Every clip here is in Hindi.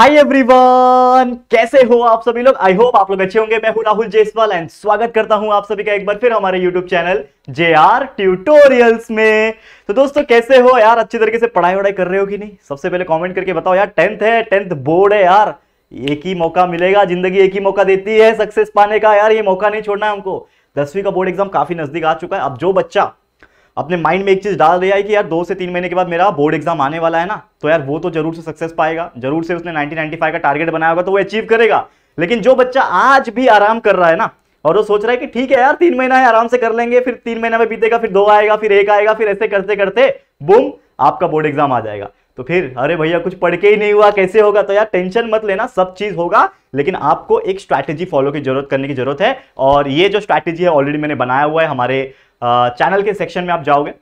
हाय एवरीवन कैसे हो आप सभी लोग आई होप आप लोग अच्छे होंगे मैं हूं राहुल जेसवाल एंड स्वागत करता हूं आप सभी का एक बार फिर हमारे YouTube channel J R tutorials में तो दोस्तों कैसे हो यार अच्छी तरीके से पढ़ाई वढ़ाई कर रहे हो कि नहीं सबसे पहले कमेंट करके बताओ यार टेंथ है टेंथ बोर्ड है यार एक ही मौका मिलेगा जिंदगी एक ही मौका देती है सक्सेस पाने का यार ये मौका नहीं छोड़ना है हमको दसवीं का बोर्ड एग्जाम काफी नजदीक आ चुका है अब जो बच्चा अपने माइंड में एक चीज़ डाल दिया है कि यार दो से तीन महीने के बाद मेरा बोर्ड एग्जाम आने वाला है ना तो यार वो तो जरूर से सक्सेस पाएगा जरूर से उसने 1995 का टारगेट बनाया होगा तो वो अचीव करेगा लेकिन जो बच्चा आज भी आराम कर रहा है ना और वो सोच रहा है कि ठीक है यार तीन महीना है आराम से कर लेंगे फिर तीन महीना में बीतेगा फिर दो आएगा फिर एक आएगा फिर ऐसे करते करते बुम आपका बोर्ड एग्जाम आ जाएगा तो फिर अरे भैया कुछ पढ़ के ही नहीं हुआ कैसे होगा तो यार टेंशन मत लेना सब चीज होगा लेकिन आपको एक स्ट्रैटेजी फॉलो की जरूरत करने की जरूरत है और ये जो स्ट्रैटेजी है ऑलरेडी मैंने बनाया हुआ है हमारे चैनल के सेक्शन में आप जाओगे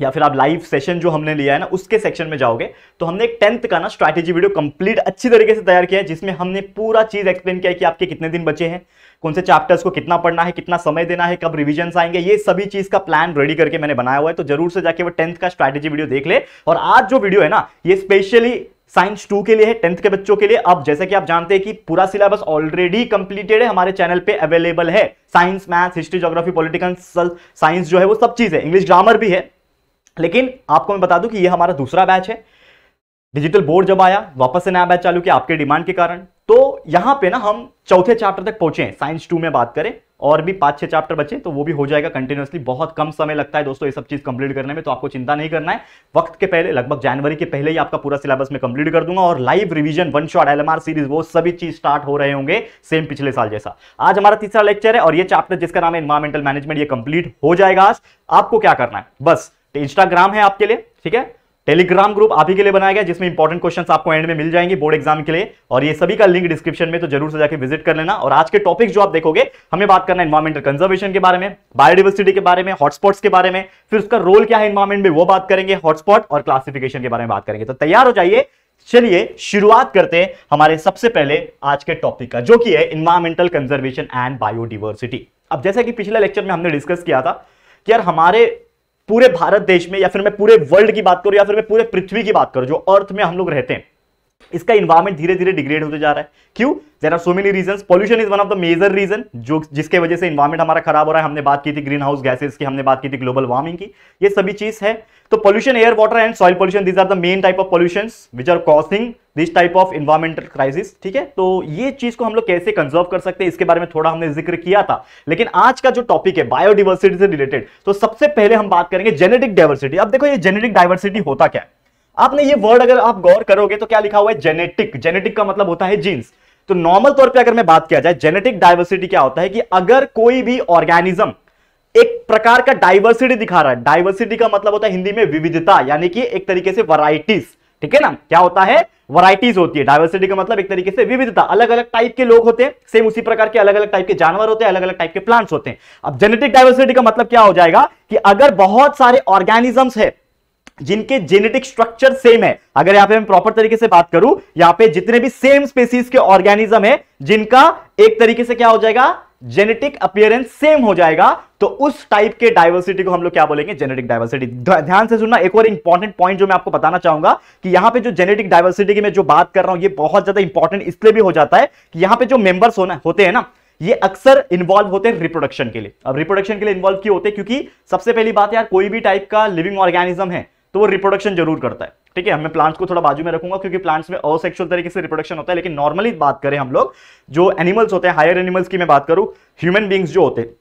या फिर आप लाइव सेशन जो हमने लिया है ना उसके सेक्शन में जाओगे तो हमने एक टेंथ का ना स्ट्रैटेजी वीडियो कंप्लीट अच्छी तरीके से तैयार किया है जिसमें हमने पूरा चीज एक्सप्लेन किया है कि आपके कितने दिन बचे हैं कौन से चैप्टर्स को कितना पढ़ना है कितना समय देना है कब रिविजन आएंगे ये सभी चीज का प्लान रेडी करके मैंने बनाया हुआ है तो जरूर से जाके वो टेंथ का स्ट्रैटेजी वीडियो देख ले और आज जो वीडियो है ना ये स्पेशली साइंस टू के लिए है टेंथ के बच्चों के लिए अब जैसे कि आप जानते हैं कि पूरा सिलेबस ऑलरेडी कंप्लीटेड है हमारे चैनल पे अवेलेबल है science maths history geography political science जो है वो सब चीज है इंग्लिश ग्रामर भी है लेकिन आपको मैं बता दूं कि ये हमारा दूसरा बैच है डिजिटल बोर्ड जब आया वापस से नया बैच चालू किया आपके डिमांड के कारण तो यहां पे ना हम चौथे चैप्टर तक पहुंचे साइंस टू में बात करें और भी पांच छह चैप्टर बचे तो वो भी हो जाएगा कंटिन्यूसली बहुत कम समय लगता है दोस्तों ये सब चीज कंप्लीट करने में तो आपको चिंता नहीं करना है वक्त के पहले लगभग जनवरी के पहले ही आपका पूरा सिलेबस में कंप्लीट कर दूंगा और live revision one shot LMR series वो सभी चीज स्टार्ट हो रहे होंगे सेम पिछले साल जैसा आज हमारा तीसरा लेक्चर है और ये चैप्टर जिसका नाम है इन्वायरमेंटल मैनेजमेंट ये कंप्लीट हो जाएगा आज आपको क्या करना है बस इंस्टाग्राम है आपके लिए ठीक है टेलीग्राम ग्रुप आप ही के लिए बनाया गया जिसमें इंपॉर्टेंट क्वेश्चंस आपको एंड में मिल जाएंगे बोर्ड एग्जाम के लिए और ये सभी का लिंक डिस्क्रिप्शन में तो जरूर से जाके विजिट कर लेना और आज के टॉपिक जो आप देखोगे हमें बात करना है इन्वायरमेंटल कंजर्वेशन के बारे में बायोडिवर्सिटी के बारे में हॉटस्पॉट्स के बारे में फिर उसका रोल क्या है इन्वायरमेंट में वो बात करेंगे हॉटस्पॉट और क्लासिफिकेशन के बारे में बात करेंगे तो तैयार हो जाइए चलिए शुरुआत करते हैं हमारे सबसे पहले आज के टॉपिक का जो कि है इन्वायरमेंटल कंजर्वेशन एंड बायोडिवर्सिटी अब जैसा कि पिछले लेक्चर में हमने डिस्कस किया था कि यार हमारे पूरे भारत देश में या फिर मैं पूरे वर्ल्ड की बात करूं या फिर मैं पूरे पृथ्वी की बात करूं जो अर्थ में हम लोग रहते हैं इसका इन्वायरमेंट धीरे धीरे डिग्रेड होते जा रहा है क्यों there are so many reason pollution is one of the major reason जो जिसके वजह से इन्वायरमेंट हमारा खराब हो रहा है हमने बात की थी ग्रीन हाउस गैसेज की हमने बात की थी ग्लोबल वार्मिंग की ये सभी चीज है तो pollution air water and soil pollution these are the main type of pollution which are causing this type of environmental crisis ठीक है तो ये चीज को हम लोग कैसे कंजर्व कर सकते हैं इसके बारे में थोड़ा हमने जिक्र किया था लेकिन आज का जो टॉपिक है बायोडिवर्सिटी से रिलेटेड तो सबसे पहले हम बात करेंगे जेनेटिक डायवर्सिटी अब देखो ये जेनेटिक डायवर्सिटी होता क्या है आपने ये वर्ड अगर आप गौर करोगे तो क्या लिखा हुआ है जेनेटिक जेनेटिक का मतलब होता है जीन्स तो नॉर्मल तौर पे अगर मैं बात किया जाए जेनेटिक डाइवर्सिटी क्या होता है कि अगर कोई भी ऑर्गेनिज्म एक प्रकार का डाइवर्सिटी दिखा रहा है डाइवर्सिटी का मतलब होता है हिंदी में विविधता यानी कि एक तरीके से वराइटीज ठीक है ना क्या होता है वराइटीज होती है डाइवर्सिटी का मतलब एक तरीके से विविधता अलग अलग टाइप के लोग होते हैं सेम उसी प्रकार के अलग अलग टाइप के जानवर होते हैं अलग अलग टाइप के प्लांट्स होते हैं अब जेनेटिक डाइवर्सिटी का मतलब क्या हो जाएगा कि अगर बहुत सारे ऑर्गेनिजम्स है जिनके जेनेटिक स्ट्रक्चर सेम है अगर यहां पे मैं प्रॉपर तरीके से बात करूं यहां पे जितने भी सेम स्पेसीज के ऑर्गेनिज्म है जिनका एक तरीके से क्या हो जाएगा जेनेटिक अपियरेंस सेम हो जाएगा तो उस टाइप के डायवर्सिटी को हम लोग क्या बोलेंगे जेनेटिक डायवर्सिटी ध्यान से सुनना एक और इंपॉर्टेंट पॉइंट जो मैं आपको बताना चाहूंगा कि यहां पे जो जेनेटिक डायवर्सिटी की मैं जो बात कर रहा हूं ये बहुत ज्यादा इंपॉर्टेंट इसलिए भी हो जाता है कि यहां पर जो मेंबर्स होना होते हैं ना ये अक्सर इन्वॉल्व होते हैं रिप्रोडक्शन के लिए अब रिप्रोडक्शन के लिए इन्वॉल्व क्यों होते हैं क्योंकि सबसे पहली बात यार कोई भी टाइप का लिविंग ऑर्गेनिज्म है तो वो रिप्रोडक्शन जरूर करता है ठीक है मैं प्लांट्स को थोड़ा बाजू में रखूंगा क्योंकि प्लांट्स में असेक्शुअल तरीके से रिप्रोडक्शन होता है लेकिन नॉर्मली बात करें हम लोग जो एनिमल्स होते हैं हायर एनिमल्स की मैं बात करूं ह्यूमन बींग्स जो होते हैं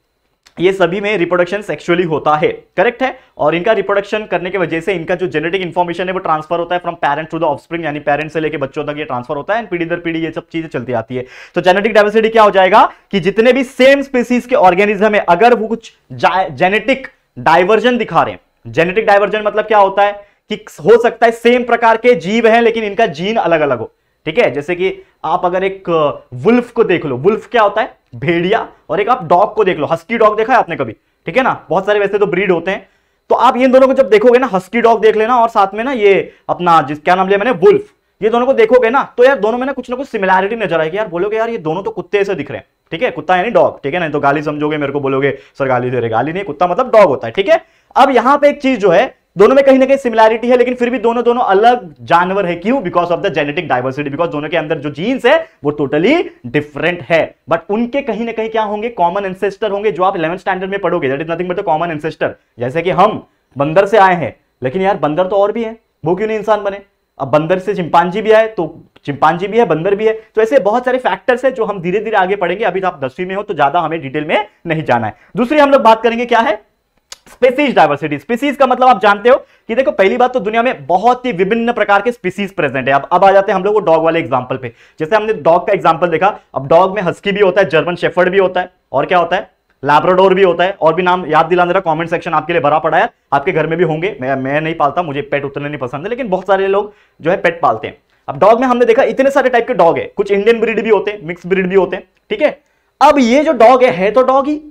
ये सभी में रिप्रोडक्शन सेक्सुअली होता है करेक्ट है और इनका रिप्रोडक्शन करने की वजह से इनका जो जेनेटिक इन्फॉर्मेशन है वो ट्रांसफर होता है from parent to the offspring यानी पेरेंट से लेके बच्चों तक ये ट्रांसफर होता है पीढ़ी दर पीढ़ी ये सब चीजें चलती आती है तो जेनेटिक डाइवर्सिटी क्या हो जाएगा कि जितने भी सेम स्पीसीज के ऑर्गेनिज्म है अगर वो कुछ जेनेटिक डाइवर्जन दिखा रहे हैं जेनेटिक डाइवर्जन मतलब क्या होता है कि हो सकता है सेम प्रकार के जीव हैं लेकिन इनका जीन अलग अलग हो ठीक है जैसे कि आप अगर एक वुल्फ को देख लो वुल्फ क्या होता है भेड़िया और एक आप डॉग को देख लो हस्की डॉग देखा है आपने कभी ठीक है ना बहुत सारे वैसे तो ब्रीड होते हैं तो आप इन दोनों को जब देखोगे ना हस्की डॉग देख लेना और साथ में ना ये अपना जिस क्या नाम लिया मैंने वुल्फ ये दोनों को देखोगे ना तो यार दोनों में ना कुछ ना कुछ सिमिलैरिटी नजर आएगी यार बोलोगे यार ये दोनों तो कुत्ते ऐसे दिख रहे हैं ठीक है कुत्ता यानी डॉग ठीक है नहीं तो गाली समझोगे मेरे को बोलोगे सर गाली दे रहे गाली नहीं कुत्ता मतलब डॉग होता है ठीक है अब यहां पे एक चीज जो है दोनों में कहीं ना कहीं सिमिलैरिटी है लेकिन फिर भी दोनों दोनों अलग जानवर है क्यों because of the genetic diversity because दोनों के अंदर जो जीन्स है वो टोटली डिफरेंट है बट उनके कहीं ना कहीं क्या होंगे कॉमन एंसेस्टर होंगे जो आप इलेवन स्टैंडर्ड में पढ़ोगे that is nothing but common ancestor जैसे कि हम बंदर से आए हैं लेकिन यार बंदर तो और भी है वो क्यों नहीं इंसान बने अब बंदर से चिंपांजी भी आए तो चिंपांजी भी है बंदर भी है तो ऐसे बहुत सारे फैक्टर्स हैं जो हम धीरे धीरे आगे पढ़ेंगे अभी तो आप दसवीं में हो तो ज्यादा हमें डिटेल में नहीं जाना है दूसरी हम लोग बात करेंगे क्या है स्पेसीज डाइवर्सिटी स्पीसीज का मतलब आप जानते हो कि देखो पहली बात तो दुनिया में बहुत ही विभिन्न प्रकार के स्पीसीज प्रेजेंट है अब अब आ जाते हैं हम लोग डॉग वाले एग्जाम्पल पे जैसे हमने डॉग का एग्जाम्पल देखा अब डॉग में हस्की भी होता है जर्मन शेफर्ड भी होता है और क्या होता है लैब्राडोर भी होता है और भी नाम याद दिला रहा कमेंट सेक्शन आपके लिए भरा पड़ा है आपके घर में भी होंगे मैं मैं नहीं पालता मुझे पेट उतने नहीं पसंद है लेकिन बहुत सारे लोग जो है पेट पालते हैं अब डॉग में हमने देखा इतने सारे टाइप के डॉग है कुछ इंडियन ब्रीड भी होते हैं मिक्स ब्रीड भी होते हैं ठीक है अब ये जो डॉग है, है तो डॉग ही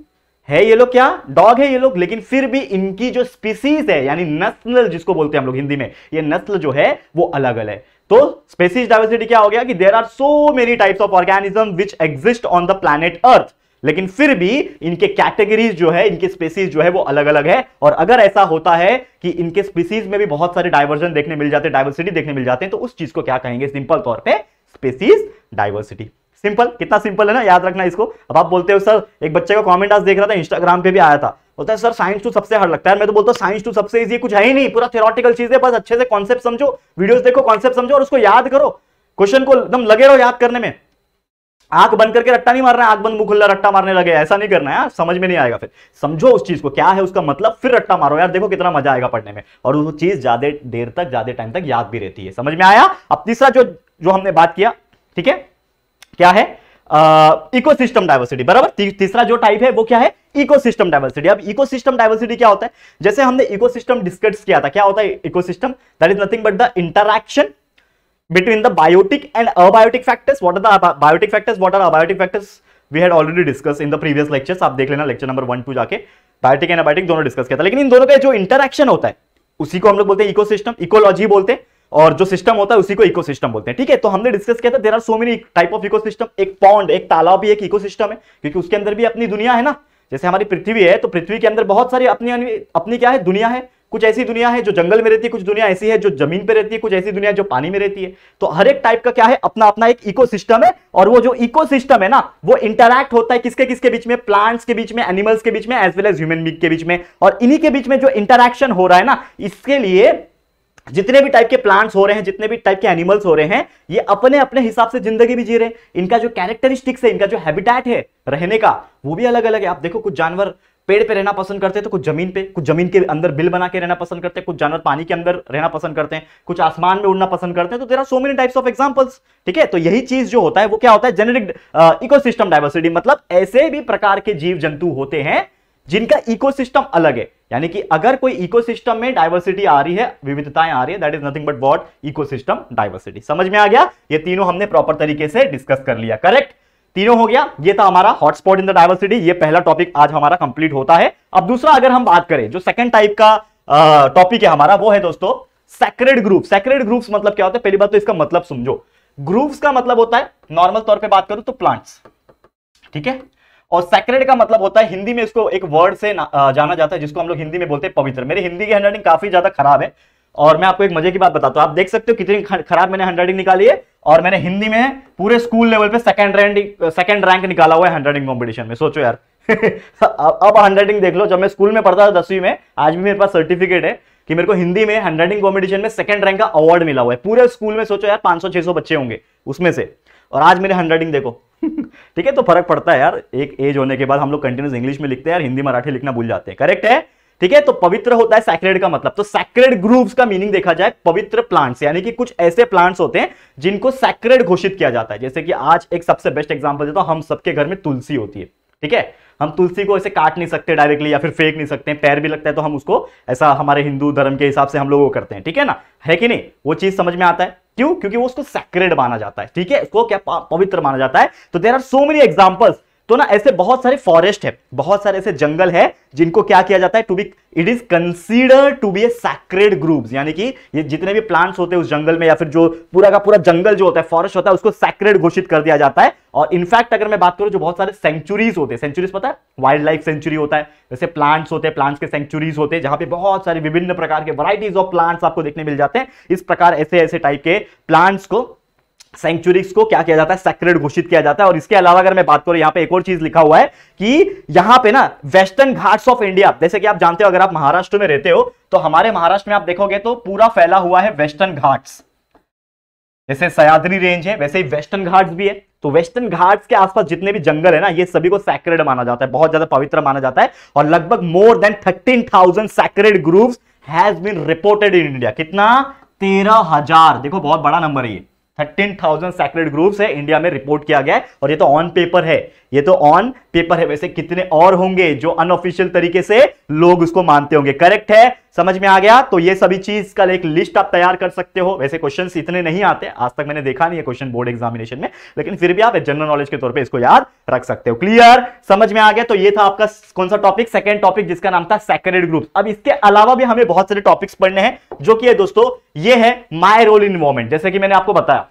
है ये लोग क्या डॉग है ये लोग लेकिन फिर भी इनकी जो स्पीसीज है यानी नस्ल जिसको बोलते हैं हम लोग हिंदी में ये नस्ल जो है वो अलग अलग है तो स्पेसीज डाइवर्सिटी क्या हो गया कि there are so many types of organism which exist on the planet Earth लेकिन फिर भी इनके कैटेगरीज जो है इनके स्पेसीज जो है वो अलग अलग है और अगर ऐसा होता है कि इनके स्पीसीज में भी बहुत सारे डायवर्जन देखने मिल जाते हैं डायवर्सिटी देखने मिल जाते हैं तो उस चीज को क्या कहेंगे सिंपल तौर पर स्पेसीज डायवर्सिटी सिंपल कितना सिंपल है ना याद रखना इसको अब आप बोलते हो सर एक बच्चे का कॉमेंट आज देख रहा था इंस्टाग्राम पे भी आया था बोलता है सर साइंस टू सबसे हर लगता है मैं तो बोलता हूँ साइंस टू सबसे इजी कुछ है ही नहीं पूरा थियोरटिकल चीज है बस अच्छे से कॉन्सेप्ट समझो वीडियोस देखो कॉन्सेप्ट समझो और उसको याद करो क्वेश्चन को एकदम लगे रहो याद करने में आंख बंद करके रट्टा नहीं मारना है आंख बंद मुंह खुला रट्टा मारने लगे ऐसा नहीं करना है समझ में नहीं आएगा फिर समझो उस चीज को क्या है उसका मतलब फिर रट्टा मारो यार देखो कितना मजा आएगा पढ़ने में और वो चीज ज्यादा देर तक ज्यादा टाइम तक याद भी रहती है समझ में आया अब तीसरा जो जो हमने बात किया ठीक है क्या है इकोसिस्टम डायवर्सिटी बराबर तीसरा जो टाइप है वो क्या है इको सिस्टम डायवर्सिटी अब इको सिस्टम डायवर्सिटी क्या होता है जैसे हमने इको सिस्टम डिस्कस किया था क्या होता है eco system that is nothing but the interaction between the biotic and abiotic factors what are the biotic factors what are abiotic we had already discuss in the previous lectures आप देख लेना लेक्चर नंबर वन टू जाके बायोटिक एंड एबायोटिक दोनों डिस्कस किया था लेकिन इन दोनों का जो इंटरेक्शन होता है उसी को हम लोग बोलते हैं इको सिस्टम इकोलॉजी बोलते हैं और जो सिस्टम होता है उसी को इको सिस्टम बोलते हैं ठीक है तो हमने डिस्कस किया था there are so many type of eco system एक पॉन्ड एक तालाब भी एक इको सिस्टम है क्योंकि उसके अंदर भी अपनी दुनिया है ना जैसे हमारी पृथ्वी है तो पृथ्वी के अंदर बहुत सारी अपनी अपनी क्या है दुनिया है कुछ ऐसी दुनिया है जो जंगल में रहती है कुछ दुनिया ऐसी है जो जमीन पे रहती है कुछ ऐसी दुनिया जो पानी में रहती है तो हर एक टाइप का क्या है अपना अपना एक इकोसिस्टम है और वो जो इकोसिस्टम है ना वो इंटरैक्ट होता है किसके किसके बीच में प्लांट्स के बीच में एनिमल्स के बीच में as well as human being के बीच में और इन्हीं के बीच में जो इंटरक्शन हो रहा है ना इसके लिए जितने भी टाइप के प्लांट्स हो रहे हैं जितने भी टाइप के एनिमल्स हो रहे हैं ये अपने अपने हिसाब से जिंदगी भी जी रहे हैं इनका जो कैरेक्टरिस्टिक्स है इनका जो हैबिटेट है रहने का वो भी अलग अलग है आप देखो कुछ जानवर पेड़ पे रहना पसंद करते हैं तो कुछ जमीन पे कुछ जमीन के अंदर बिल बना के रहना पसंद करते हैं कुछ जानवर पानी के अंदर रहना पसंद करते हैं कुछ आसमान में उड़ना पसंद करते हैं तो there so many types of examples ठीक है तो यही चीज जो होता है वो क्या होता है जेनेरिक इकोसिस्टम डाइवर्सिटी मतलब ऐसे भी प्रकार के जीव जंतु होते हैं जिनका इकोसिस्टम अलग है यानी कि अगर कोई इकोसिस्टम में डायवर्सिटी आ रही है विविधताएं आ रही है that is nothing but what ecosystem diversity समझ में आ गया ये तीनों हमने प्रॉपर तरीके से डिस्कस कर लिया करेक्ट तीनों हो गया ये था हमारा हॉटस्पॉट इन द डायवर्सिटी ये पहला टॉपिक आज हमारा कंप्लीट होता है अब दूसरा अगर हम बात करें जो सेकंड टाइप का टॉपिक है हमारा वो है दोस्तों सेक्रेड ग्रुप सेक्रेड ग्रुप्स मतलब क्या होता है पहली बात तो इसका मतलब समझो ग्रुप्स का मतलब होता है नॉर्मल तौर पर बात करूं तो प्लांट्स ठीक है और सेक्रेड का मतलब होता है हिंदी में इसको एक वर्ड से जाना जाता है जिसको हम लोग हिंदी में बोलते हैं पवित्र मेरी हिंदी की हैंडराइटिंग काफी ज्यादा खराब है और मैं आपको एक मजे की बात बताता हूं आप देख सकते हो कितनी खराब मैंने हैंडराइटिंग निकाली है और मैंने हिंदी में पूरे स्कूल लेवल पे सेकंड रैंक सेकंड रैंक निकाला हुआ है हंड्रेडिंग कॉम्पिटिशन में सोचो यार अब हंड्रेडिंग देख लो जब मैं स्कूल में पढ़ता था दसवीं में आज भी मेरे पास सर्टिफिकेट है कि मेरे को हिंदी में हंड्रेडिंग कॉम्पिटिशन में सेकंड रैंक का अवार्ड मिला हुआ है पूरे स्कूल में सोचो यार पांच सौ बच्चे होंगे उसमें से और आज मेरे हंड्रेडिंग देखो ठीक है तो फर्क पड़ता है यार एक एज होने के बाद हम लोग कंटिन्यूस इंग्लिश में लिखते हैं यार हिंदी मराठी लिखना भूल जाते हैं करेक्ट है ठीक है तो पवित्र होता है सैक्रेड का मतलब तो सैक्रेड ग्रुप्स का मीनिंग देखा जाए पवित्र प्लांट्स यानी कि कुछ ऐसे प्लांट्स होते हैं जिनको सैक्रेड घोषित किया जाता है जैसे कि आज एक सबसे बेस्ट एग्जाम्पल देता हूं हम सबके घर में तुलसी होती है ठीक है हम तुलसी को ऐसे काट नहीं सकते डायरेक्टली या फिर फेंक नहीं सकते पैर भी लगता है तो हम उसको ऐसा हमारे हिंदू धर्म के हिसाब से हम लोग वो करते हैं ठीक है ना है कि नहीं वो चीज समझ में आता है क्यों क्योंकि वो उसको सैक्रेड माना जाता है ठीक है उसको क्या पवित्र माना जाता है तो there are so many examples तो ना ऐसे बहुत सारे फॉरेस्ट है बहुत सारे ऐसे जंगल है जिनको क्या किया जाता है to be it is consider to be a sacred group यानी कि ये जितने भी प्लांट्स होते हैं उस जंगल में या फिर जो पूरा का पूरा जंगल जो होता है फॉरेस्ट होता है उसको सैक्रेड घोषित कर दिया जाता है और इनफैक्ट अगर मैं बात करूं जो बहुत सारे सेंचुरीज होते हैं सेंचुरीज पता है वाइल्ड लाइफ सेंचुरी होता है जैसे प्लांट्स होते हैं प्लांट्स के सेंचुरीज होते हैं जहां पे बहुत सारे विभिन्न प्रकार के वराइटीज ऑफ प्लांट्स आपको देखने मिल जाते हैं इस प्रकार ऐसे ऐसे टाइप के प्लांट्स को सेंचुरीज को क्या किया जाता है सेक्रेड घोषित किया जाता है और इसके अलावा अगर मैं बात करूं यहाँ पे एक और चीज लिखा हुआ है कि यहां पे ना वेस्टर्न घाट्स ऑफ इंडिया जैसे कि आप जानते हो अगर आप महाराष्ट्र में रहते हो तो हमारे महाराष्ट्र में आप देखोगे तो पूरा फैला हुआ है वेस्टर्न घाट्स जैसे सयाद्री रेंज है वैसे ही वेस्टर्न घाट्स भी है तो वेस्टर्न घाट्स के आसपास जितने भी जंगल है ना ये सभी को सैक्रेड माना जाता है बहुत ज्यादा पवित्र माना जाता है और लगभग more than thirteen thousand sacred groups has been reported in India कितना तेरह हजार देखो बहुत बड़ा नंबर है ये थर्टीन थाउजेंड सैक्रेड ग्रुप्स है इंडिया में रिपोर्ट किया गया है और ये तो ऑन पेपर है ये तो ऑन पेपर है वैसे कितने और होंगे जो अनऑफिशियल तरीके से लोग उसको मानते होंगे करेक्ट है समझ में आ गया तो ये सभी चीज का एक लिस्ट आप तैयार कर सकते हो वैसे क्वेश्चन इतने नहीं आते आज तक मैंने देखा नहीं है क्वेश्चन बोर्ड एग्जामिनेशन में लेकिन फिर भी आप जनरल नॉलेज के तौर पर इसको याद रख सकते हो क्लियर समझ में आ गया तो ये था आपका कौन सा टॉपिक सेकंड टॉपिक जिसका नाम था सेक्रेड ग्रुप अब इसके अलावा भी हमें बहुत सारे टॉपिक्स पढ़ने हैं जो कि है दोस्तों ये है माई रोल इन मूवमेंट जैसे कि मैंने आपको बताया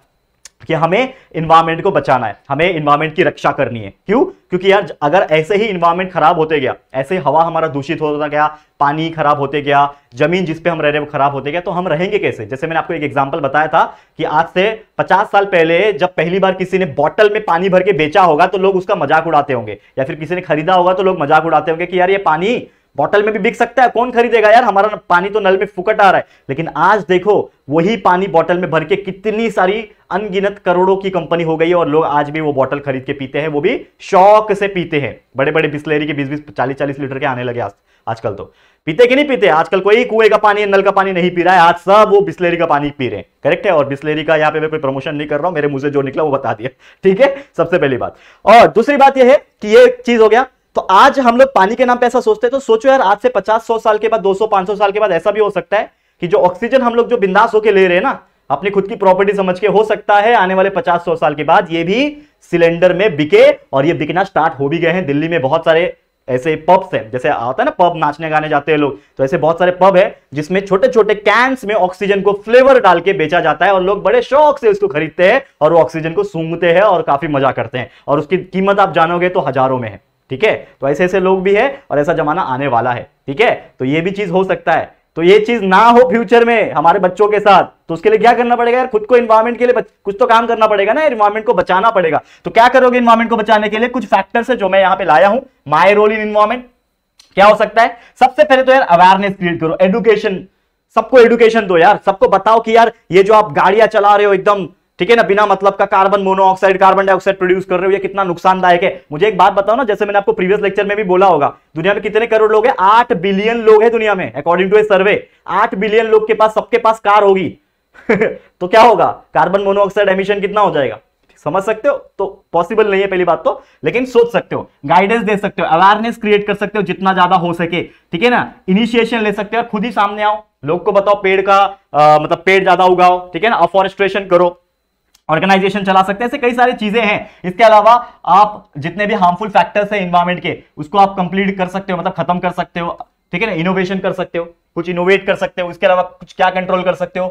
कि हमें इन्वायरमेंट को बचाना है हमें इन्वायरमेंट की रक्षा करनी है क्यों क्योंकि यार अगर ऐसे ही इन्वायरमेंट खराब होते गया ऐसे ही हवा हमारा दूषित होता गया पानी खराब होते गया जमीन जिस पे हम रह रहे वो खराब होते गया तो हम रहेंगे कैसे जैसे मैंने आपको एक एग्जांपल बताया था कि आज से पचास साल पहले जब पहली बार किसी ने बॉटल में पानी भर के बेचा होगा तो लोग उसका मजाक उड़ाते होंगे या फिर किसी ने खरीदा होगा तो लोग मजाक उड़ाते होंगे कि यार ये पानी बॉटल में भी बिक सकता है कौन खरीदेगा यार हमारा पानी तो नल में फुकट आ रहा है लेकिन आज देखो वही पानी बॉटल में भर के कितनी सारी अनगिनत करोड़ों की कंपनी हो गई है और लोग आज भी वो बॉटल खरीद के पीते हैं वो भी शौक से पीते हैं बड़े बड़े बिस्लेरी के बीस बीस चालीस चालीस लीटर के आने लगे आज आजकल तो पीते कि नहीं पीते आजकल कोई कुएं का पानी नल का पानी नहीं पी रहा है आज सब वो बिस्लेरी का पानी पी रहे हैं करेक्ट है और बिस्लेरी का यहाँ पे मैं कोई प्रमोशन नहीं कर रहा हूँ मेरे मुझे जो निकला वो बता दिया ठीक है सबसे पहली बात और दूसरी बात यह है कि ये चीज हो गया तो आज हम लोग पानी के नाम पे ऐसा सोचते हैं तो सोचो यार आज से 50 100 साल के बाद 200 500 साल के बाद ऐसा भी हो सकता है कि जो ऑक्सीजन हम लोग जो बिंदास होकर ले रहे हैं ना अपनी खुद की प्रॉपर्टी समझ के हो सकता है आने वाले पचास सौ साल के बाद ये भी सिलेंडर में बिके और ये बिकना स्टार्ट हो भी गए हैं दिल्ली में बहुत सारे ऐसे पब्स हैं जैसे आता है ना पब नाचने गाने जाते हैं लोग तो ऐसे बहुत सारे पब है जिसमें छोटे छोटे कैंस में ऑक्सीजन को फ्लेवर डाल के बेचा जाता है और लोग बड़े शौक से उसको खरीदते हैं और वो ऑक्सीजन को सूंघते हैं और काफी मजा करते हैं और उसकी कीमत आप जानोगे तो हजारों में है ठीक है तो ऐसे ऐसे लोग भी है और ऐसा जमाना आने वाला है ठीक है तो ये भी चीज हो सकता है तो ये चीज ना हो फ्यूचर में हमारे बच्चों के साथ तो उसके लिए क्या करना पड़ेगा यार खुद को इन्वायरमेंट के लिए बच... कुछ तो काम करना पड़ेगा ना इन्वायरमेंट को बचाना पड़ेगा तो क्या करोगे इन्वायरमेंट को बचाने के लिए कुछ फैक्टर्स है जो मैं यहाँ पे लाया हूं माई रोल इन इन्वायरमेंट क्या हो सकता है सबसे पहले तो यार अवेयरनेस क्रिएट करो एडुकेशन सबको एडुकेशन दो यार सबको बताओ कि यार ये जो आप गाड़ियां चला रहे हो एकदम ठीक है ना बिना मतलब का carbon monoxide carbon dioxide produce कर रहे हो ये कितना नुकसानदायक है मुझे एक बात बताओ ना जैसे मैंने आपको प्रीवियस लेक्चर में भी बोला होगा दुनिया में कितने करोड़ लोग हैं आठ बिलियन लोग हैं दुनिया में अकॉर्डिंग टू ए सर्वे आठ बिलियन लोग के पास सबके पास कार होगी तो क्या होगा कार्बन मोनोऑक्साइड एमिशन कितना हो जाएगा समझ सकते हो तो पॉसिबल नहीं है पहली बात तो लेकिन सोच सकते हो गाइडेंस दे सकते हो अवेयरनेस क्रिएट कर सकते हो जितना ज्यादा हो सके ठीक है ना इनिशिएशन ले सकते हो खुद ही सामने आओ लोग को बताओ पेड़ का आ, मतलब पेड़ ज्यादा उगाओ ठीक है ना अफॉरेस्ट्रेशन करो ऑर्गेनाइजेशन चला सकते हैं ऐसे कई सारी चीजें हैं इसके अलावा आप जितने भी हार्मफुल फैक्टर्स हैं इन्वायरमेंट के उसको आप कंप्लीट कर सकते हो मतलब खत्म कर सकते हो ठीक है ना इनोवेशन कर सकते हो कुछ इनोवेट कर सकते हो इसके अलावा कुछ क्या कंट्रोल कर सकते हो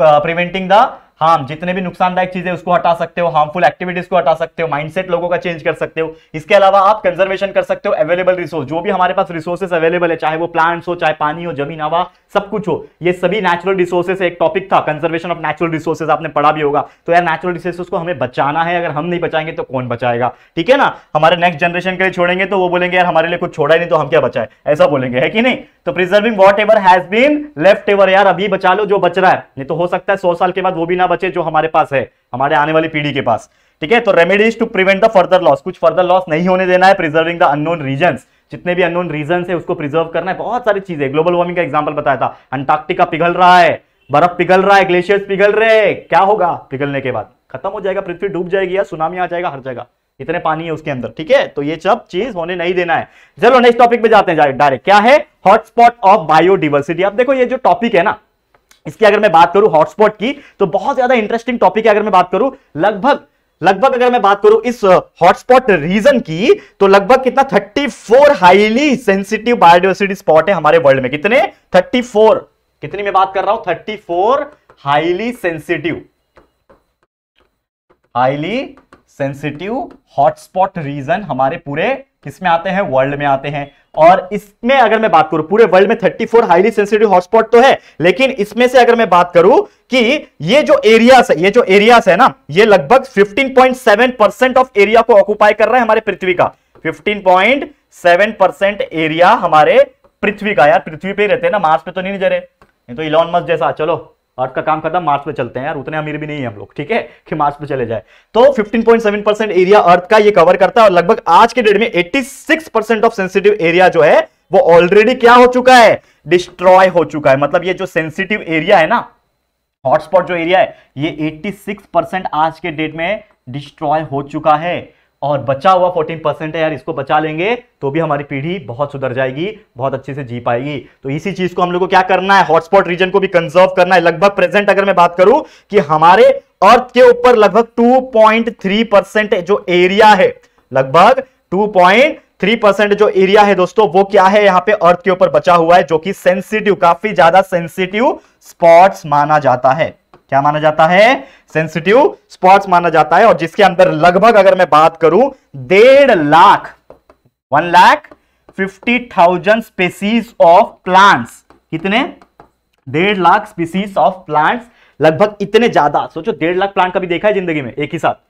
प्रिवेंटिंग द हार्म जितने भी नुकसानदायक चीजें उसको हटा सकते हो हार्मफुल एक्टिविटीज को हटा सकते हो माइंडसेट लोगों का चेंज कर सकते हो इसके अलावा आप कंजर्वेशन कर सकते हो अवेलेबल रिसोर्स जो भी हमारे पास रिसोर्सेस अवेलेबल है चाहे वो प्लांट्स हो चाहे पानी हो जमीन हवा सब कुछ हो ये सभी नेचुरल रिसोर्सेस एक टॉपिक था कंजर्वेशन ऑफ नेचुरल रिसोर्सेज आपने पढ़ा भी होगा तो यार नेचुरल रिसोर्सेज को हमें बचाना है अगर हम नहीं बचाएंगे तो कौन बचाएगा ठीक है ना हमारे नेक्स्ट जनरेशन के लिए छोड़ेंगे तो वो बोलेंगे यार हमारे लिए कुछ छोड़ा ही नहीं तो हम क्या बचाए ऐसा बोलेंगे है कि नहीं तो preserving whatever has been left ever यार अभी बचा लो जो बच रहा है नहीं तो हो सकता है सौ साल के बाद वो भी ना बचे जो हमारे पास है हमारे आने वाली पीढ़ी के पास ठीक है तो remedies to prevent the further loss कुछ फर्दर लॉस नहीं होने देना है प्रिजर्विंग द अननोन रीजन जितने भी अनोन रीजन है उसको प्रिजर्व करना है बहुत सारी चीजें ग्लोबल वार्मिंग का एग्जाम्पल बताया था अंटार्क्टिका पिघल रहा है बर्फ पिघल रहा है ग्लेशियर्स पिघल रहे क्या होगा पिघलने के बाद खत्म हो जाएगा पृथ्वी डूब जाएगी या सुनामी आ जाएगा हर जगह इतने पानी है उसके अंदर ठीक है तो ये सब चीज होने नहीं देना है चलो नेक्स्ट टॉपिक पे जाते हैं डायरेक्ट क्या है हॉटस्पॉट ऑफ बायोडिवर्सिटी अब देखो ये जो टॉपिक है ना इसकी अगर मैं बात करूं हॉटस्पॉट की तो बहुत ज्यादा इंटरेस्टिंग टॉपिक है अगर मैं बात करूं लगभग लगभग अगर मैं बात करूं इस हॉटस्पॉट रीजन की तो लगभग कितना 34 हाईली सेंसिटिव बायोडिवर्सिटी स्पॉट है हमारे वर्ल्ड में कितने 34 कितनी मैं बात कर रहा हूं 34 highly sensitive highly sensitive hotspot region हमारे पूरे किसमें आते हैं वर्ल्ड में आते हैं और इसमें अगर मैं बात करूं पूरे वर्ल्ड में 34 हाईली सेंसिटिव हॉटस्पॉट तो है लेकिन इसमें से अगर मैं बात करूं कि ये जो एरियाज है ये जो एरियाज है ना ये लगभग 15.7 परसेंट ऑफ एरिया को ऑक्यूपाई कर रहा है हमारे पृथ्वी का 15.7 परसेंट एरिया हमारे पृथ्वी का यार पृथ्वी पे ही रहते हैं ना मार्स पे तो नहीं नजर है तो इलॉन मस्क जैसा चलो अर्थ का काम है मार्च पे चलते हैं यार उतने अमीर भी नहीं है हम लोग ठीक है कि मार्च पे चले जाए तो 15.7 परसेंट एरिया अर्थ का ये कवर करता है और लगभग आज के डेट में 86 परसेंट ऑफ सेंसिटिव एरिया जो है वो ऑलरेडी क्या हो चुका है डिस्ट्रॉय हो चुका है मतलब ये जो सेंसिटिव एरिया है ना हॉटस्पॉट जो एरिया है ये एट्टी परसेंट आज के डेट में डिस्ट्रॉय हो चुका है और बचा हुआ 14 परसेंट है यार इसको बचा लेंगे तो भी हमारी पीढ़ी बहुत सुधर जाएगी बहुत अच्छे से जी पाएगी तो इसी चीज को हम लोग को क्या करना है हॉटस्पॉट रीजन को भी कंजर्व करना है लगभग प्रेजेंट अगर मैं बात करूं कि हमारे अर्थ के ऊपर लगभग 2.3 परसेंट जो एरिया है लगभग 2.3 परसेंट जो एरिया है दोस्तों वो क्या है यहाँ पे अर्थ के ऊपर बचा हुआ है जो कि सेंसिटिव काफी ज्यादा सेंसिटिव स्पॉट्स माना जाता है क्या माना जाता है सेंसिटिव स्पॉट्स माना जाता है और जिसके अंदर लगभग अगर मैं बात करूं डेढ़ lakh one lakh fifty thousand species of plants कितने डेढ़ लाख स्पीसीज ऑफ प्लांट्स लगभग इतने ज्यादा सोचो डेढ़ लाख प्लांट कभी देखा है जिंदगी में एक ही साथ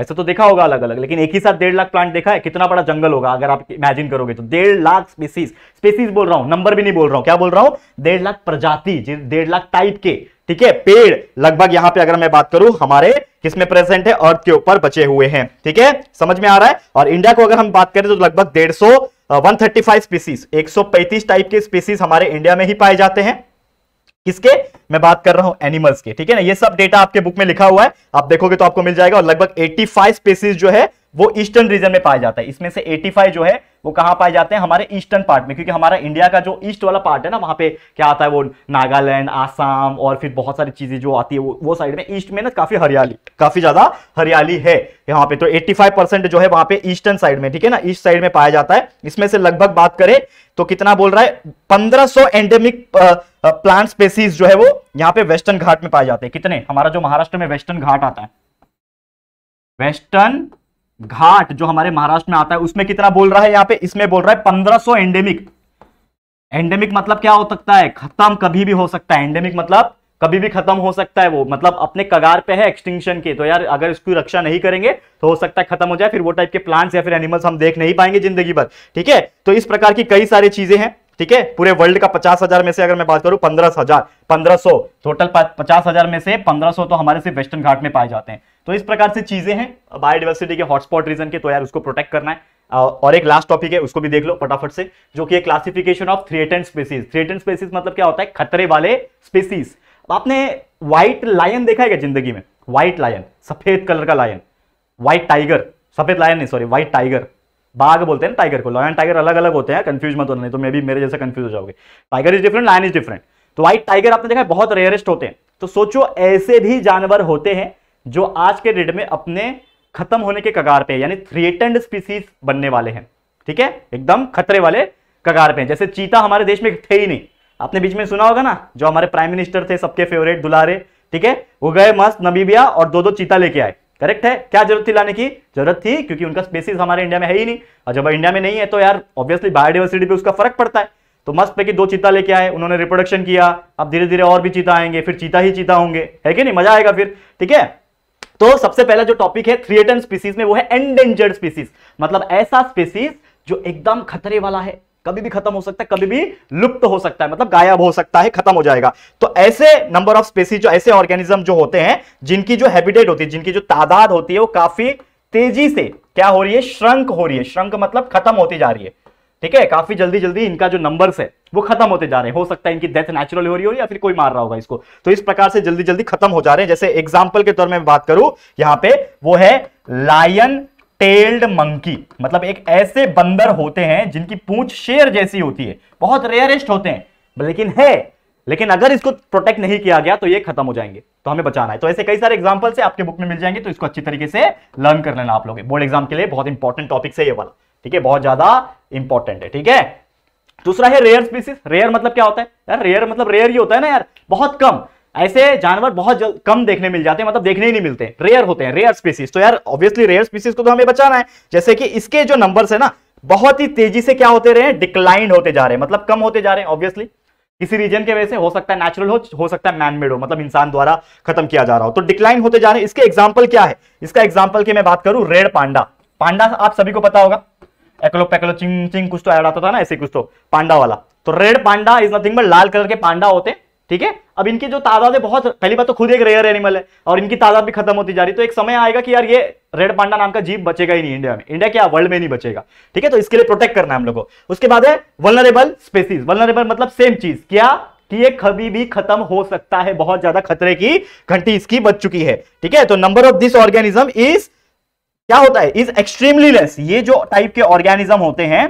ऐसा तो देखा होगा अलग अलग लेकिन एक ही साथ डेढ़ लाख प्लांट देखा है कितना बड़ा जंगल होगा अगर आप इमेजिन करोगे तो डेढ़ लाख स्पीसीज स्पीसीज बोल रहा हूं नंबर भी नहीं बोल रहा हूं क्या बोल रहा हूं डेढ़ लाख प्रजाति डेढ़ लाख टाइप के ठीक है पेड़ लगभग यहां पे अगर मैं बात करूं हमारे किसमें प्रेजेंट है अर्थ के ऊपर बचे हुए हैं ठीक है समझ में आ रहा है और इंडिया को अगर हम बात करें तो लगभग डेढ़ सौ वन थर्टी फाइव स्पीसीज एक सौ पैंतीस टाइप के स्पीसीज हमारे इंडिया में ही पाए जाते हैं किसके मैं बात कर रहा हूं एनिमल्स के ठीक है ना ये सब डेटा आपके बुक में लिखा हुआ है आप देखोगे तो आपको मिल जाएगा और लगभग 85 स्पेसीज जो है वो ईस्टर्न रीजन में पाया जाता है इसमें से 85 जो है वो कहां पाए जाते हैं हमारे ईस्टर्न पार्ट में क्योंकि हमारा इंडिया का जो ईस्ट वाला पार्ट है ना वहाँ पे क्या आता है वो नागालैंड आसाम और फिर बहुत सारी चीजें जो आती है वो, वो साइड में ईस्ट में ना काफी हरियाली काफी ज्यादा हरियाली है यहाँ पे तो 85 जो है वहां पे ईस्टर्न साइड में ठीक है ना ईस्ट साइड में पाया जाता है इसमें से लगभग बात करें तो कितना बोल रहा है सौ एंडेमिक प्लांट स्पेसीज जो है वो यहाँ पे वेस्टर्न घाट में पाए जाते हैं कितने हमारा जो महाराष्ट्र में वेस्टर्न घाट आता है वेस्टर्न घाट जो हमारे महाराष्ट्र में आता है उसमें कितना बोल रहा है यहां पे इसमें बोल रहा है पंद्रह सो एंडेमिक एंडेमिक मतलब क्या हो सकता है खत्म कभी भी हो सकता है एंडेमिक मतलब कभी भी खत्म हो सकता है वो मतलब अपने कगार पे है एक्सटिंक्शन के तो यार अगर इसकी रक्षा नहीं करेंगे तो हो सकता है खत्म हो जाए फिर वो टाइप के प्लांट्स या फिर एनिमल्स हम देख नहीं पाएंगे जिंदगी भर ठीक है तो इस प्रकार की कई सारी चीजें हैं ठीक है पूरे वर्ल्ड का पचास हजार में से अगर मैं बात करूं पंद्रह हजार पंद्रह सौ टोटल पचास हजार में से पंद्रह सौ तो हमारे सिर्फ वेस्टर्न घाट में पाए जाते हैं तो इस प्रकार से चीजें हैं बायोडिवर्सिटी के हॉटस्पॉट रीजन के तो यार उसको प्रोटेक्ट करना है और एक लास्ट टॉपिक है उसको भी देख लो फटाफट से जो कि classification of threatened species threatened species मतलब क्या होता है खतरे वाले स्पेसीज आपने व्हाइट लायन देखा है क्या जिंदगी में व्हाइट लायन सफेद कलर का लायन व्हाइट टाइगर सफेद लायन नहीं सॉरी व्हाइट टाइगर बाघ बोलते हैं टाइगर को लायन टाइगर अलग अलग होते हैं कंफ्यूज मत होना नहीं तो मे भी मेरे जैसे कंफ्यूज हो जाओगे tiger is different lion is different तो व्हाइट टाइगर आपने देखा है बहुत रेयरेस्ट होते हैं तो सोचो ऐसे भी जानवर होते हैं जो आज के डेट में अपने खत्म होने के कगार पे यानी थ्रिएटेंड स्पीसीज बनने वाले हैं ठीक है एकदम खतरे वाले कगार पे जैसे चीता हमारे देश में थे ही नहीं आपने बीच में सुना होगा ना जो हमारे प्राइम मिनिस्टर थे सबके फेवरेट दुलारे ठीक है वो गए मस्त नबीबिया और दो दो चीता लेके आए करेक्ट है क्या जरूरत थी लाने की जरूरत थी क्योंकि उनका स्पेसिस हमारे इंडिया में है ही नहीं और जब इंडिया में नहीं है तो यार ऑब्वियसली बायोडाइवर्सिटी पे उसका फर्क पड़ता है तो मस्त पे कि दो चीता लेके आए उन्होंने रिप्रोडक्शन किया अब धीरे धीरे और भी चीता आएंगे फिर चीता ही चीता होंगे है कि नहीं मजा आएगा फिर ठीक है तो सबसे पहला जो टॉपिक है थ्रिएटन स्पीसीज में वो है एंडेंजर्ड स्पीसीज मतलब ऐसा स्पीसीज जो एकदम खतरे वाला है कभी भी खत्म हो सकता है कभी भी लुप्त हो सकता है मतलब गायब हो सकता है खत्म हो जाएगा तो ऐसे नंबर ऑफ स्पेसीज जो ऐसे ऑर्गेनिज्म जो होते हैं जिनकी जो हैबिटेट होती है जिनकी जो तादाद होती है वो काफी तेजी से क्या हो रही है श्रंक हो रही है श्रंक मतलब खत्म होती जा रही है ठीक है काफी जल्दी जल्दी इनका जो नंबर्स है वो खत्म होते जा रहे हैं हो सकता है इनकी डेथ नेचुरल हो रही हो या फिर कोई मार रहा होगा इसको तो इस प्रकार से जल्दी जल्दी खत्म हो जा रहे हैं जैसे एग्जाम्पल के तौर में बात करूं यहां पर वो है लायन टेल्ड मंकी मतलब एक ऐसे बंदर होते हैं जिनकी पूछ शेर जैसी होती है बहुत रेयरेस्ट होते हैं लेकिन है लेकिन अगर इसको प्रोटेक्ट नहीं किया गया तो ये खत्म हो जाएंगे तो हमें बचाना है तो ऐसे कई सारे एग्जांपल्स से आपके बुक में मिल जाएंगे तो इसको अच्छी तरीके से लर्न कर लेना आप लोग बोर्ड एग्जाम के लिए बहुत इंपॉर्टेंट टॉपिक है ये वाला ठीक है बहुत ज्यादा इंपॉर्टेंट है ठीक है दूसरा है रेयर स्पीसीज रेयर मतलब क्या होता है यार रेयर मतलब रेयर ही होता है ना यार बहुत कम ऐसे जानवर बहुत जल, कम देखने मिल जाते हैं मतलब देखने ही नहीं मिलते रेयर होते हैं रेयर स्पीसीज तो यार ऑब्वियसली रेयर स्पीसीज को तो हमें बचाना है जैसे कि इसके जो नंबर है ना बहुत ही तेजी से क्या होते रहे डिक्लाइंड होते जा रहे हैं मतलब कम होते जा रहे हैं ऑब्वियसली किसी रीजन के वजह से हो सकता है नेचुरल हो हो सकता है मैनमेड हो मतलब इंसान द्वारा खत्म किया जा रहा हो तो डिक्लाइन होते जा रहे हैं इसके एग्जाम्पल क्या है इसका एग्जाम्पल की मैं बात करूं रेड पांडा पांडा आप सभी को पता होगा एकलो पैकलो चिंग चिंग कुछ तो ऐड आता था ना ऐसे कुछ तो पांडा वाला तो red panda is nothing but लाल कलर के पांडा होते ठीक है अब इनकी जो तादाद है बहुत पहली बात तो खुद एक रेयर एनिमल है और इनकी तादाद भी खत्म होती जा रही तो एक समय आएगा कि यार ये रेड पांडा नाम का जीव बचेगा ही नहीं इंडिया में इंडिया क्या वर्ल्ड में नहीं बचेगा ठीक है तो इसके लिए प्रोटेक्ट करना है हम लोगों को उसके बाद है वलनरेबल स्पेसीज वलनरेबल मतलब सेम चीज क्या कि ये कभी भी खत्म हो सकता है बहुत ज्यादा खतरे की घंटी इसकी बच चुकी है ठीक है तो number of this organism is क्या होता है इज एक्सट्रीमली लेस ये जो टाइप के ऑर्गेनिज्म होते हैं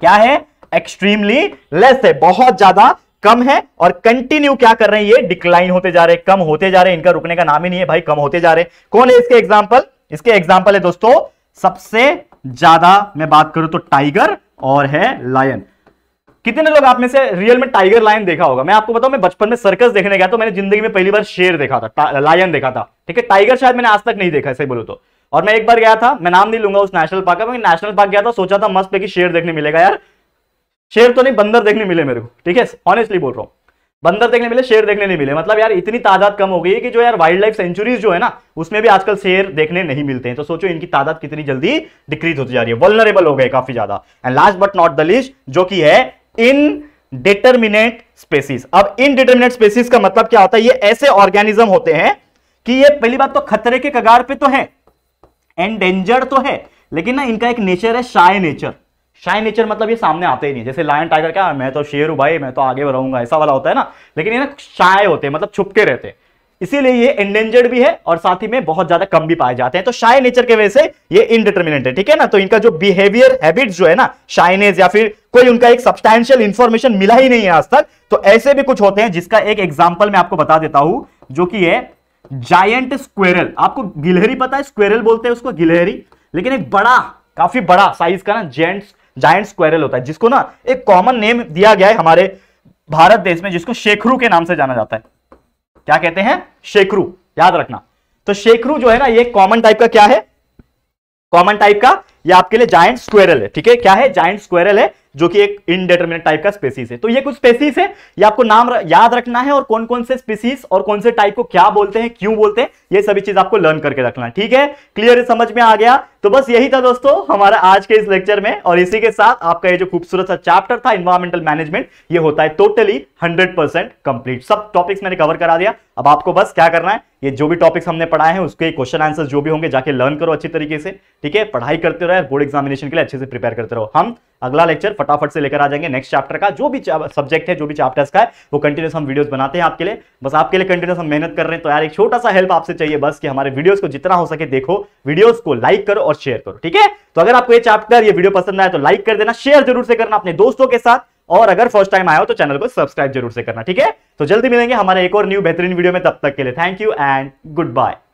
क्या है एक्सट्रीमली लेस है बहुत ज्यादा कम है और कंटिन्यू क्या कर रहे हैं ये डिक्लाइन होते जा रहे हैं कम होते जा रहे हैं इनका रुकने का नाम ही नहीं है भाई कम होते जा रहे हैं कौन है इसके एग्जाम्पल इसके एग्जाम्पल है दोस्तों सबसे ज्यादा मैं बात करूं तो टाइगर और है लायन कितने लोग आप में से रियल में टाइगर लायन देखा होगा मैं आपको बताऊं मैं बचपन में सर्कस देखने गया तो मैंने जिंदगी में पहली बार शेर देखा था लायन देखा था ठीक है टाइगर शायद मैंने आज तक नहीं देखा सही बोलो तो और मैं एक बार गया था मैं नाम नहीं लूंगा उस नेशनल पार्क का मैं नेशनल पार्क गया था सोचा था मस्त पे कि शेर देखने मिलेगा यार शेर तो नहीं बंदर देखने मिले मेरे को ठीक है ऑनेस्टली बोल रहा हूँ बंदर देखने मिले शेर देखने नहीं मिले मतलब यार इतनी तादाद कम हो गई है कि जो यार वाइल्ड लाइफ सेंचुरीज जो है ना उसमें भी आजकल शेर देखने नहीं मिलते हैं तो सोचो इनकी तादाद कितनी जल्दी डिक्रीज होती जा रही है वलनरेबल हो गए काफी ज्यादा and last but not the least जो कि है इन डिटर्मिनेट स्पेसिस अब इन डिटर्मिनेट स्पेसिस का मतलब क्या होता है ये ऐसे ऑर्गेनिज्म होते हैं कि ये पहली बात तो खतरे के कगार पे तो है एंडेंजर्ड तो है लेकिन ना इनका एक नेचर है शाय नेचर शाय नेचर मतलब ये सामने आते ही नहीं जैसे लायन टाइगर क्या मैं तो शेर हूं भाई मैं तो आगे बढ़ाऊंगा ऐसा वाला होता है ना लेकिन ये ना शाय होते हैं मतलब छुपके रहते हैं इसीलिए ये एंडेंजर्ड भी है और साथ ही में बहुत ज्यादा कम भी पाए जाते हैं तो शाय नेचर के वजह से ये इनडिटर्मिनेंट है ठीक है ना तो इनका जो बिहेवियर हैबिट जो है ना शाइनेस या फिर कोई उनका एक सब्सटैंशियल इंफॉर्मेशन मिला ही नहीं है आज तक तो ऐसे भी कुछ होते हैं जिसका एक एग्जाम्पल मैं आपको बता देता हूं जो कि है जायंट स्क्वेरल आपको गिलहरी पता है स्क्वेरल बोलते हैं उसको गिलहरी लेकिन एक बड़ा काफी बड़ा साइज का ना जेंट जायंट स्क्वेरल होता है जिसको ना एक कॉमन नेम दिया गया है हमारे भारत देश में जिसको शेखरू के नाम से जाना जाता है क्या कहते हैं शेखरू याद रखना तो शेखरू जो है ना ये कॉमन टाइप का क्या है कॉमन टाइप का ये आपके लिए जायंट स्क्वेरल है ठीक है क्या है जायंट स्क्वेरल है जो कि एक इनडेटर्मिनेट टाइप का स्पेसीज है तो ये कुछ स्पेसीज है ये आपको नाम याद रखना है और कौन कौन से स्पेसीज और कौन से टाइप को क्या बोलते हैं क्यों बोलते हैं ये सभी चीज आपको लर्न करके रखना है ठीक है क्लियर समझ में आ गया तो बस यही था दोस्तों हमारा आज के इस लेक्चर में और इसी के साथ आपका ये जो खूबसूरत सा चैप्टर था इन्वायरमेंटल मैनेजमेंट ये होता है टोटली 100 परसेंट कंप्लीट सब टॉपिक्स मैंने कवर करा दिया अब आपको बस क्या करना है ये जो भी टॉपिक्स हमने पढ़ाए हैं उसके क्वेश्चन आंसर जो भी होंगे जाके लर्न करो अच्छी तरीके से ठीक है पढ़ाई करते रहो बोर्ड एग्जामिनेशन के लिए अच्छे से प्रिपेयर करते रहो हम अगला लेक्चर फटाफट से लेकर आ जाएंगे नेक्स्ट चैप्टर का जो भी सब्जेक्ट है जो भी चैप्टर्स का है वो कंटिन्यूस हम वीडियोस बनाते हैं आपके लिए बस आपके लिए कंटिन्यूस हम मेहनत कर रहे हैं तो यार एक छोटा सा हेल्प आपसे चाहिए बस कि हमारे वीडियोस को जितना हो सके देखो वीडियोस को लाइक करो और शेयर करो ठीक है तो अगर आपको ये चैप्टर ये वीडियो पसंद आया तो लाइक कर देना शेयर जरूर से करना अपने दोस्तों के साथ और अगर फर्स्ट टाइम आया हो तो चैनल को सब्सक्राइब जरूर से करना ठीक है तो जल्दी मिलेंगे हमारे एक और न्यू बेहतरीन वीडियो में तब तक के लिए thank you and good bye